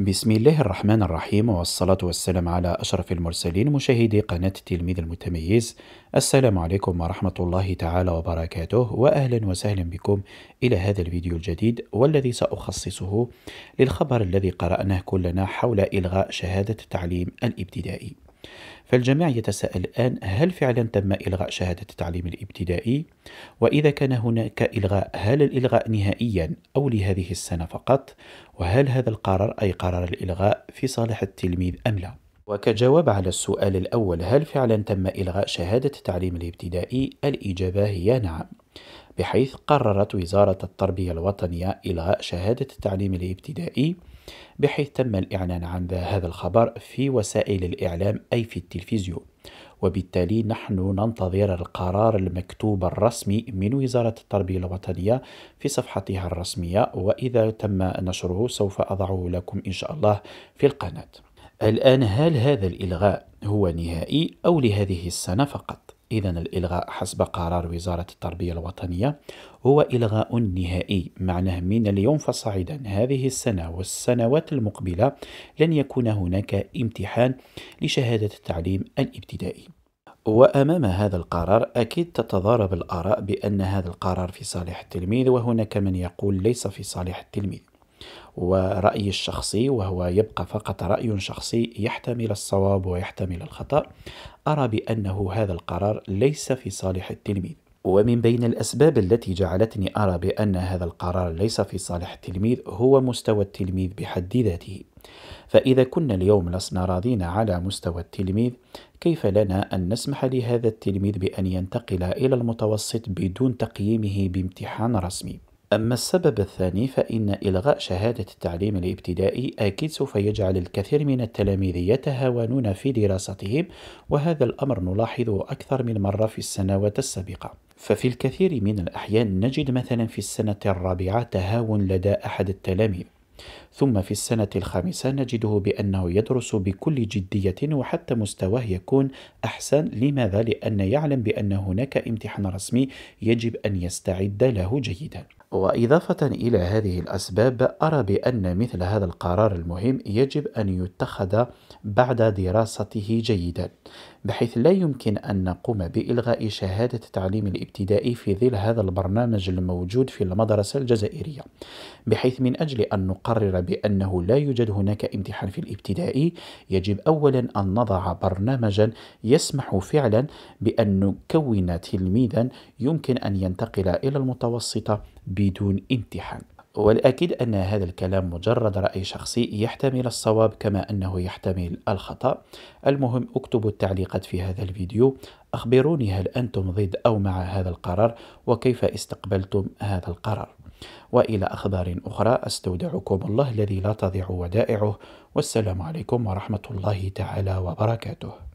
بسم الله الرحمن الرحيم والصلاة والسلام على أشرف المرسلين مشاهدي قناة التلميذ المتميز السلام عليكم ورحمة الله تعالى وبركاته وأهلا وسهلا بكم إلى هذا الفيديو الجديد والذي سأخصصه للخبر الذي قرأناه كلنا حول إلغاء شهادة التعليم الابتدائي فالجميع يتساءل الآن هل فعلا تم إلغاء شهادة التعليم الابتدائي؟ وإذا كان هناك إلغاء هل الإلغاء نهائيا أو لهذه السنة فقط؟ وهل هذا القرار أي قرار الإلغاء في صالح التلميذ أم لا؟ وكجواب على السؤال الأول هل فعلا تم إلغاء شهادة التعليم الابتدائي؟ الإجابة هي نعم بحيث قررت وزارة التربية الوطنية إلغاء شهادة التعليم الابتدائي بحيث تم الإعلان عن هذا الخبر في وسائل الإعلام أي في التلفزيون وبالتالي نحن ننتظر القرار المكتوب الرسمي من وزارة التربية الوطنية في صفحتها الرسمية وإذا تم نشره سوف أضعه لكم إن شاء الله في القناة الآن هل هذا الإلغاء هو نهائي أو لهذه السنة فقط؟ إذا الإلغاء حسب قرار وزارة التربية الوطنية هو إلغاء نهائي معناه من اليوم فصاعدا هذه السنة والسنوات المقبلة لن يكون هناك امتحان لشهادة التعليم الابتدائي وأمام هذا القرار أكيد تتضارب الآراء بأن هذا القرار في صالح التلميذ وهناك من يقول ليس في صالح التلميذ ورأيي الشخصي وهو يبقى فقط رأي شخصي يحتمل الصواب ويحتمل الخطأ أرى بأنه هذا القرار ليس في صالح التلميذ ومن بين الأسباب التي جعلتني أرى بأن هذا القرار ليس في صالح التلميذ هو مستوى التلميذ بحد ذاته فإذا كنا اليوم لسنا راضين على مستوى التلميذ كيف لنا أن نسمح لهذا التلميذ بأن ينتقل إلى المتوسط بدون تقييمه بامتحان رسمي أما السبب الثاني فإن إلغاء شهادة التعليم الابتدائي أكيد سوف يجعل الكثير من التلاميذ يتهاونون في دراستهم وهذا الأمر نلاحظه أكثر من مرة في السنوات السابقة ففي الكثير من الأحيان نجد مثلا في السنة الرابعة تهاون لدى أحد التلاميذ ثم في السنة الخامسة نجده بأنه يدرس بكل جدية وحتى مستواه يكون أحسن، لماذا؟ لأن يعلم بأن هناك امتحان رسمي يجب أن يستعد له جيداً. وإضافة إلى هذه الأسباب أرى بأن مثل هذا القرار المهم يجب أن يتخذ بعد دراسته جيدا بحيث لا يمكن أن نقوم بإلغاء شهادة التعليم الابتدائي في ظل هذا البرنامج الموجود في المدرسة الجزائرية بحيث من أجل أن نقرر بأنه لا يوجد هناك امتحان في الابتدائي يجب أولا أن نضع برنامجا يسمح فعلا بأن نكون تلميذا يمكن أن ينتقل إلى المتوسطة بدون امتحان والأكيد أن هذا الكلام مجرد رأي شخصي يحتمل الصواب كما أنه يحتمل الخطأ المهم اكتبوا التعليقات في هذا الفيديو أخبروني هل أنتم ضد أو مع هذا القرار وكيف استقبلتم هذا القرار وإلى أخبار أخرى أستودعكم الله الذي لا تضيع ودائعه والسلام عليكم ورحمة الله تعالى وبركاته